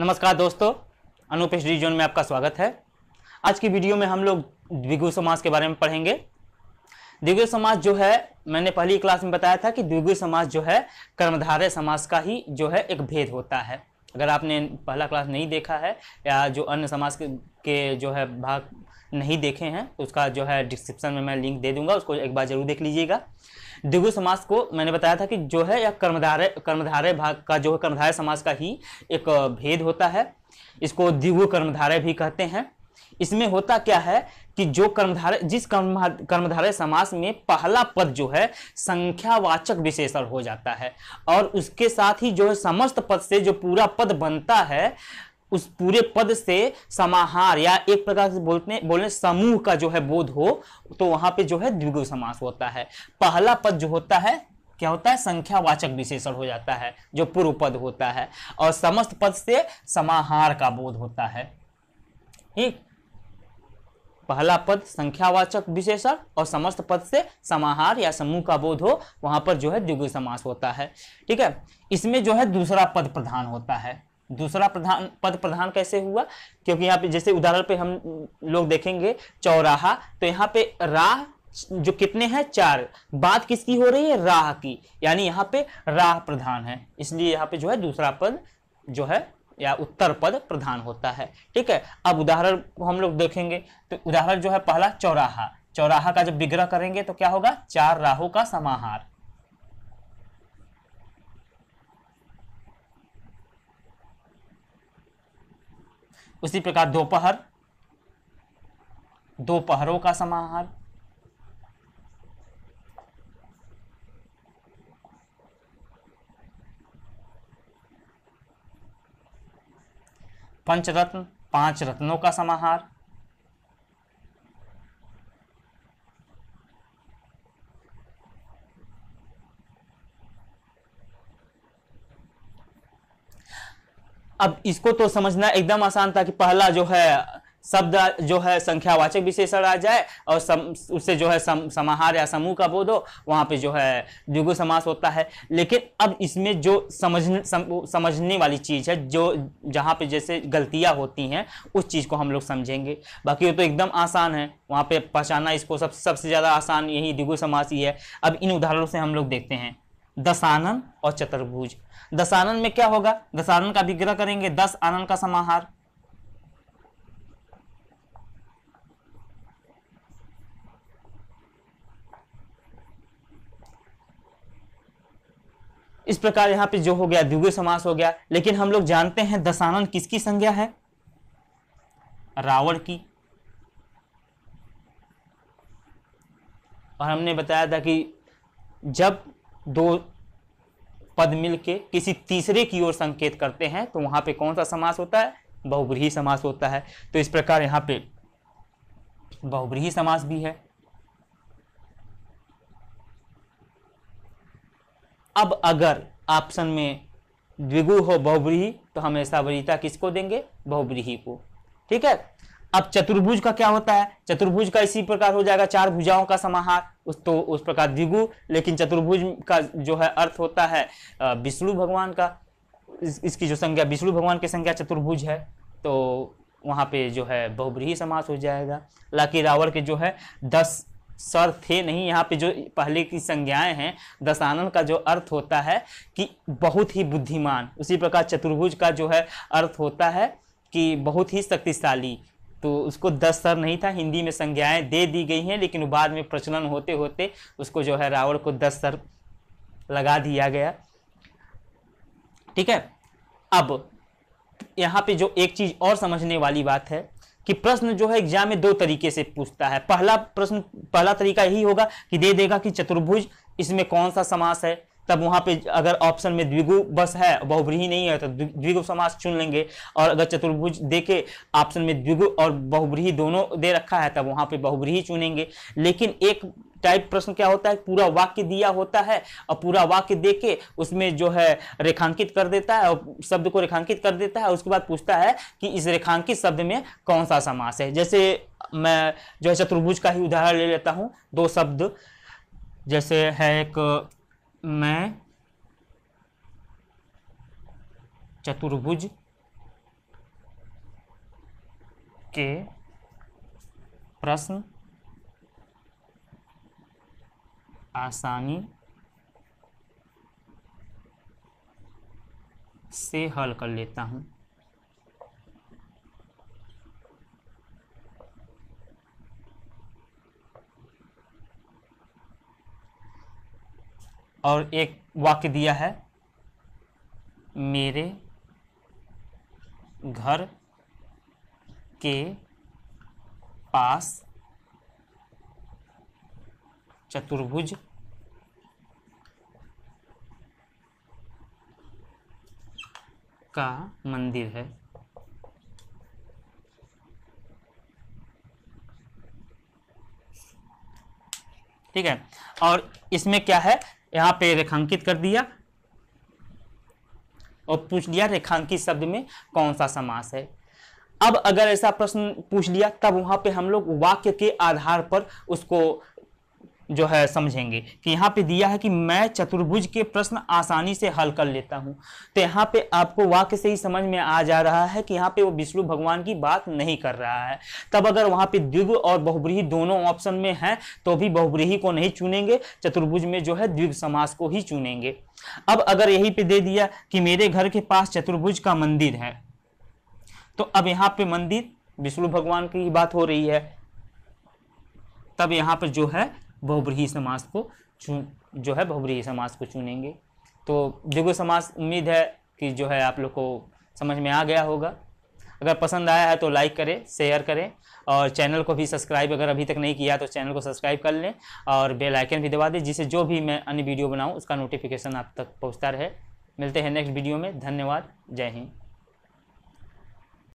नमस्कार दोस्तों अनुपेश D zone में आपका स्वागत है आज की वीडियो में हम लोग द्विगु समाज के बारे में पढ़ेंगे द्विगु समाज जो है मैंने पहली क्लास में बताया था कि द्विगु समाज जो है कर्मधारय समाज का ही जो है एक भेद होता है अगर आपने पहला क्लास नहीं देखा है या जो अन्य समाज के, जो है भाग नहीं देखे हैं उसका जो है डिस्क्रिप्शन में मैं लिंक दे दूंगा उसको एक बार जरूर देख लीजिएगा दिगु समास को मैंने बताया था कि जो है यह कर्मधारय कर्मधारय भाग का जो है कर्मधारय समास का ही एक भेद होता है इसको दिगु कर्मधारय भी कहते हैं इसमें होता क्या है कि जो कर्मधारय जिस कर्म कर्मधारय समास में पहला पद जो है संख्यावाचक विशेषण हो जाता है और उसके साथ ही जो है समस्त पद से जो पूरा पद बनता है उस पूरे पद से समाहार या एक प्रकार से बोलते बोलने समूह का जो है बोध हो तो वहां पे जो है द्विगु समास होता है पहला पद जो होता है क्या होता है संख्यावाचक विशेषण हो जाता है जो पूर्व पद होता है और समस्त पद से समाहार का बोध होता है ठीक पहला पद संख्यावाचक विशेषण और समस्त पद से समाहार या समूह का बोध हो वहां पर जो है द्विगु समास होता है ठीक है इसमें जो है दूसरा पद प्रधान होता है दूसरा प्रधान पद प्रधान कैसे हुआ क्योंकि यहाँ पे जैसे उदाहरण पे हम लोग देखेंगे चौराहा तो यहाँ पे राह जो कितने हैं चार बात किसकी हो रही है राह की यानी यहाँ पे राह प्रधान है इसलिए यहाँ पे जो है दूसरा पद जो है या उत्तर पद प्रधान होता है ठीक है अब उदाहरण हम लोग देखेंगे तो उदाहरण जो है पहला चौराहा चौराहा का जब विग्रह करेंगे तो क्या होगा चार राहों का समाहार उसी प्रकार दोपहर दोपहरों का समाहार पंचरत्न पांच रत्नों का समाहार अब इसको तो समझना एकदम आसान था कि पहला जो है शब्द जो है संख्यावाचक विशेषण आ जाए और सम, उससे जो है सम, समाहार या समूह का बोध हो वहाँ पे जो है द्विगु समास होता है लेकिन अब इसमें जो समझ सम, समझने वाली चीज़ है जो जहाँ पे जैसे गलतियाँ होती हैं उस चीज़ को हम लोग समझेंगे बाकी वो तो एकदम आसान है वहाँ पे पहचाना इसको सब सबसे ज़्यादा आसान यही द्विगु समास ही है अब इन उदाहरणों से हम लोग देखते हैं दशानन और चतुर्भुज दशानन में क्या होगा दशानन का विग्रह करेंगे दस आनन का समाहार इस प्रकार यहां पे जो हो गया द्विगु समास हो गया लेकिन हम लोग जानते हैं दशानन किसकी संज्ञा है रावण की और हमने बताया था कि जब दो पद मिलके किसी तीसरे की ओर संकेत करते हैं तो वहां पे कौन सा समास होता है बहुब्रीही समास होता है तो इस प्रकार यहाँ पे बहुब्रीही समास भी है अब अगर ऑप्शन में द्विगु हो बहुब्रीही तो हम ऐसा वरीता किसको देंगे बहुब्रीही को ठीक है अब चतुर्भुज का क्या होता है चतुर्भुज का इसी प्रकार हो जाएगा चार भुजाओं का समाहार उस तो उस प्रकार द्विगु लेकिन चतुर्भुज का जो है अर्थ होता है विष्णु भगवान का इस, इसकी जो संज्ञा विष्णु भगवान की संज्ञा चतुर्भुज है तो वहाँ पे जो है बहुब्रीही समास हो जाएगा लाकी रावण के जो है दस सर थे नहीं यहाँ पे जो पहले की संज्ञाएं हैं दशानन का जो अर्थ होता है कि बहुत ही बुद्धिमान उसी प्रकार चतुर्भुज का जो है अर्थ होता है कि बहुत ही शक्तिशाली तो उसको दस सर नहीं था हिंदी में संज्ञाएं दे दी गई हैं लेकिन बाद में प्रचलन होते होते उसको जो है रावण को दस सर लगा दिया गया ठीक है अब यहाँ पे जो एक चीज़ और समझने वाली बात है कि प्रश्न जो है एग्जाम में दो तरीके से पूछता है पहला प्रश्न पहला तरीका यही होगा कि दे देगा कि चतुर्भुज इसमें कौन सा समास है तब वहाँ पे अगर ऑप्शन में द्विगु बस है बहुब्रीही नहीं है तो द्विगु समास चुन लेंगे और अगर चतुर्भुज देखे ऑप्शन में द्विगु और बहुब्रीही दोनों दे रखा है तब वहाँ पे बहुब्रीही चुनेंगे लेकिन एक टाइप प्रश्न क्या होता है पूरा वाक्य दिया होता है और पूरा वाक्य दे के उसमें जो है रेखांकित कर देता है और शब्द को रेखांकित कर देता है उसके बाद पूछता है कि इस रेखांकित शब्द में कौन सा समास है जैसे मैं जो है चतुर्भुज का ही उदाहरण ले लेता हूँ दो शब्द जैसे है एक मैं चतुर्भुज के प्रश्न आसानी से हल कर लेता हूँ और एक वाक्य दिया है मेरे घर के पास चतुर्भुज का मंदिर है ठीक है और इसमें क्या है यहाँ पे रेखांकित कर दिया और पूछ लिया रेखांकित शब्द में कौन सा समास है अब अगर ऐसा प्रश्न पूछ लिया तब वहां पे हम लोग वाक्य के आधार पर उसको जो है समझेंगे कि यहाँ पे दिया है कि मैं चतुर्भुज के प्रश्न आसानी से हल कर लेता हूँ तो यहाँ पे आपको वाक्य से ही समझ में आ जा रहा है कि यहाँ पे वो विष्णु भगवान की बात नहीं कर रहा है तब अगर वहाँ पे द्विग और बहुब्रीही दोनों ऑप्शन में है तो भी बहुब्रीही को नहीं चुनेंगे चतुर्भुज में जो है द्विग समास को ही चुनेंगे अब अगर यही पे दे दिया कि मेरे घर के पास चतुर्भुज का मंदिर है तो अब यहाँ पे मंदिर विष्णु भगवान की बात हो रही है तब यहाँ पर जो है बहुब्रीही समाज को चुन जो है बहुब्रीही समाज को चुनेंगे तो जुगो समाज उम्मीद है कि जो है आप लोग को समझ में आ गया होगा अगर पसंद आया है तो लाइक करें शेयर करें और चैनल को भी सब्सक्राइब अगर अभी तक नहीं किया तो चैनल को सब्सक्राइब कर लें और बेल आइकन भी दबा दें जिससे जो भी मैं अन्य वीडियो बनाऊं उसका नोटिफिकेशन आप तक पहुंचता रहे मिलते हैं नेक्स्ट वीडियो में धन्यवाद जय हिंद